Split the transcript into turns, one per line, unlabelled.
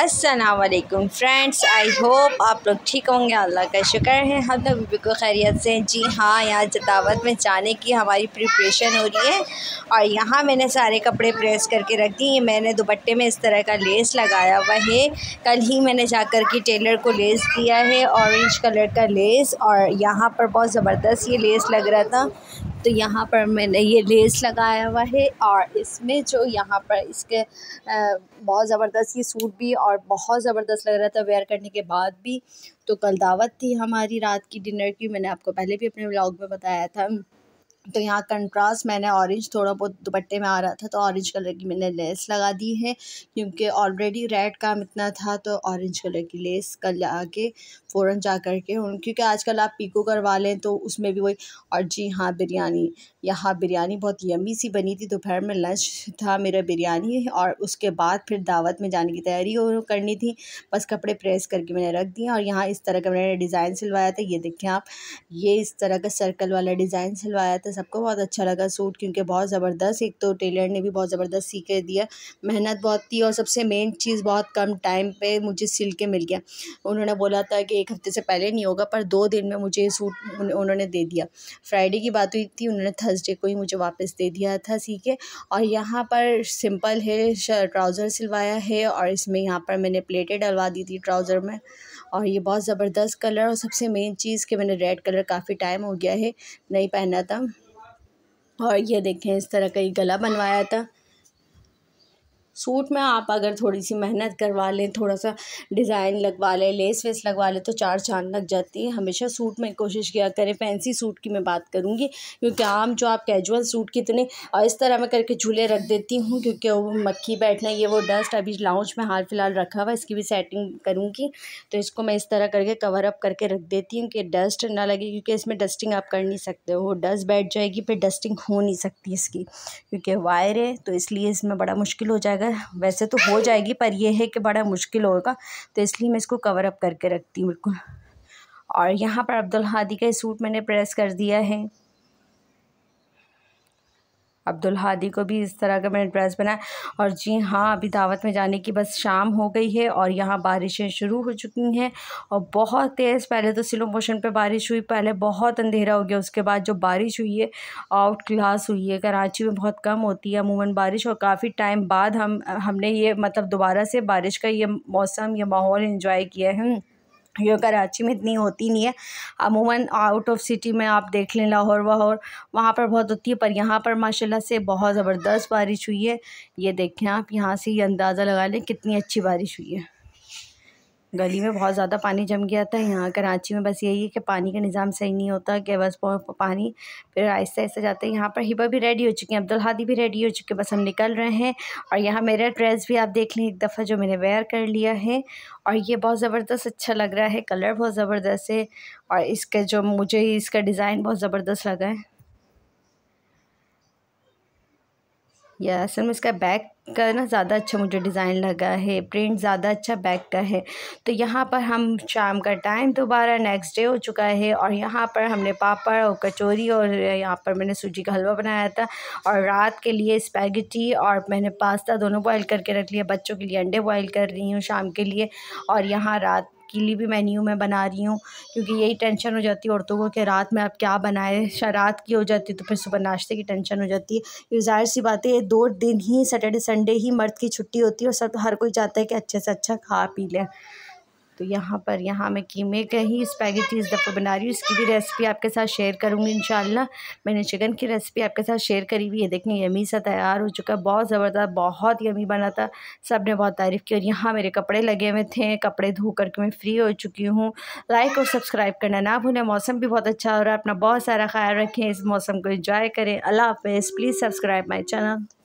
असलकुम friends I hope आप लोग ठीक होंगे अल्लाह का शुक्र है हम लोग बिल्कुल खैरियत से जी हाँ यहाँ जतावत में जाने की हमारी प्रिपरेशन हो रही है और यहाँ मैंने सारे कपड़े प्रेस करके रख दिए मैंने दुपट्टे में इस तरह का लेस लगाया हुआ है कल ही मैंने जाकर के टेलर को लेस दिया है ऑरेंज कलर का लेस और यहाँ पर बहुत ज़बरदस्त ये लेस लग रहा था तो यहाँ पर मैंने ये लेस लगाया हुआ है और इसमें जो यहाँ पर इसके बहुत ज़बरदस्त ये सूट भी और बहुत ज़बरदस्त लग रहा था वेयर करने के बाद भी तो कल दावत थी हमारी रात की डिनर की मैंने आपको पहले भी अपने ब्लॉग में बताया था तो यहाँ कंट्रास्ट मैंने ऑरेंज थोड़ा बहुत दुपट्टे में आ रहा था तो ऑरेंज कलर की मैंने लेस लगा दी है क्योंकि ऑलरेडी रेड काम इतना था तो ऑरेंज कलर की लेस कर लगा के फ़ौरन जा कर के क्योंकि आजकल आप पीको करवा लें तो उसमें भी वही और जी हाँ बिरयानी यहाँ बिरयानी बहुत यमी सी बनी थी दोपहर में लंच था मेरा बिरयानी और उसके बाद फिर दावत में जाने की तैयारी करनी थी बस कपड़े प्रेस करके मैंने रख दिए और यहाँ इस तरह का मैंने डिज़ाइन सिलवाया था ये देखें आप ये इस तरह का सर्कल वाला डिज़ाइन सिलवाया था सबको बहुत अच्छा लगा सूट क्योंकि बहुत ज़बरदस्त एक तो टेलर ने भी बहुत ज़बरदस्त सी कर दिया मेहनत बहुत थी और सबसे मेन चीज़ बहुत कम टाइम पे मुझे सिल के मिल गया उन्होंने बोला था कि एक हफ़्ते से पहले नहीं होगा पर दो दिन में मुझे ये सूट उन्होंने दे दिया फ्राइडे की बात हुई थी उन्होंने थर्सडे को ही मुझे वापस दे दिया था सी के और यहाँ पर सिंपल है ट्राउज़र सिलवाया है और इसमें यहाँ पर मैंने प्लेटें डलवा दी थी ट्राउज़र में और ये बहुत ज़बरदस्त कलर और सबसे मेन चीज़ कि मैंने रेड कलर काफ़ी टाइम हो गया है नहीं पहना था और ये देखें इस तरह का ये गला बनवाया था सूट में आप अगर थोड़ी सी मेहनत करवा लें थोड़ा सा डिज़ाइन लगवा लें लेस वेस लगवा लें तो चार चांद लग जाती है हमेशा सूट में कोशिश किया करें फैंसी सूट की मैं बात करूँगी क्योंकि आम जो आप कैजुअल सूट की इतने और इस तरह मैं करके झूले रख देती हूँ क्योंकि वो मक्खी बैठना ये वो डस्ट अभी लाउच में हाल फिलहाल रखा हुआ इसकी भी सेटिंग करूँगी तो इसको मैं इस तरह करके कवर अप करके रख देती हूँ कि डस्ट ना लगे क्योंकि इसमें डस्टिंग आप कर नहीं सकते वो डस्ट बैठ जाएगी फिर डस्टिंग हो नहीं सकती इसकी क्योंकि वायर है तो इसलिए इसमें बड़ा मुश्किल हो जाएगा अगर वैसे तो हो जाएगी पर ये है कि बड़ा मुश्किल होगा तो इसलिए मैं इसको कवर अप करके रखती हूँ बिल्कुल और यहाँ पर अब्दुल हादी का सूट मैंने प्रेस कर दिया है अब्दुल हादी को भी इस तरह का मैंने ड्रेस बनाया और जी हाँ अभी दावत में जाने की बस शाम हो गई है और यहाँ बारिशें शुरू हो चुकी हैं और बहुत तेज़ पहले तो स्लो मोशन पे बारिश हुई पहले बहुत अंधेरा हो गया उसके बाद जो बारिश हुई है आउट क्लास हुई है कराची में बहुत कम होती है अमूमन बारिश और काफ़ी टाइम बाद हम हमने ये मतलब दोबारा से बारिश का ये मौसम ये माहौल इन्जॉय किया है ये कराची में इतनी होती नहीं है अमूमन आउट ऑफ सिटी में आप देख लें लाहौर वाहौर वहाँ पर बहुत होती है पर यहाँ पर माशाल्लाह से बहुत ज़बरदस्त बारिश हुई है ये देखें आप यहाँ से ये अंदाज़ा लगा लें कितनी अच्छी बारिश हुई है गली में बहुत ज़्यादा पानी जम गया था यहाँ कराची में बस यही है कि पानी का निज़ाम सही नहीं होता कि बस पानी फिर आहिस्ता आहिस्ता जाते हैं यहाँ पर हिबा भी रेडी हो चुके हैं अब्दुल हादी भी रेडी हो चुके बस हम निकल रहे हैं और यहाँ मेरा ड्रेस भी आप देख लें एक दफ़ा जो मैंने वेयर कर लिया है और ये बहुत ज़बरदस्त अच्छा लग रहा है कलर बहुत ज़बरदस्त है और इसका जो मुझे इसका डिज़ाइन बहुत ज़बरदस्त लगा है या असल में इसका बैक का ना ज़्यादा अच्छा मुझे डिज़ाइन लगा है प्रिंट ज़्यादा अच्छा बैक का है तो यहाँ पर हम शाम का टाइम दोबारा नेक्स्ट डे हो चुका है और यहाँ पर हमने पापड़ और कचौरी और यहाँ पर मैंने सूजी का हलवा बनाया था और रात के लिए स्पैगेटी और मैंने पास्ता दोनों बॉयल करके रख लिया बच्चों के लिए अंडे बॉयल कर रही हूँ शाम के लिए और यहाँ रात के लिए भी मेन्यू मैं बना रही हूँ क्योंकि यही टेंशन हो जाती है औरतों को कि रात में आप क्या बनाएं रात की हो जाती है तो फिर सुबह नाश्ते की टेंशन हो जाती है ये जाहिर सी बात है ये दो दिन ही सैटरडे संडे ही मर्द की छुट्टी होती है और सब हर कोई चाहता है कि अच्छे से अच्छा खा पी लें तो यहाँ पर यहाँ मैं कीमे का ही स्पैगेटी इस दफ़ा बना रही हूँ इसकी भी रेसिपी आपके साथ शेयर करूँगी इन मैंने चिकन की रेसिपी आपके साथ शेयर करी हुई है देखने यमी सा तैयार हो चुका है बहुत ज़बरदस्त बहुत यमी बना था सब ने बहुत तारीफ़ की और यहाँ मेरे कपड़े लगे हुए थे कपड़े धो करके मैं फ़्री हो चुकी हूँ लाइक और सब्सक्राइब करना ना भूलें मौसम भी बहुत अच्छा हो रहा है अपना बहुत सारा ख्याल रखें इस मौसम को इंजॉय करें अल्लाह हाफ प्लीज़ सब्सक्राइब माई चैनल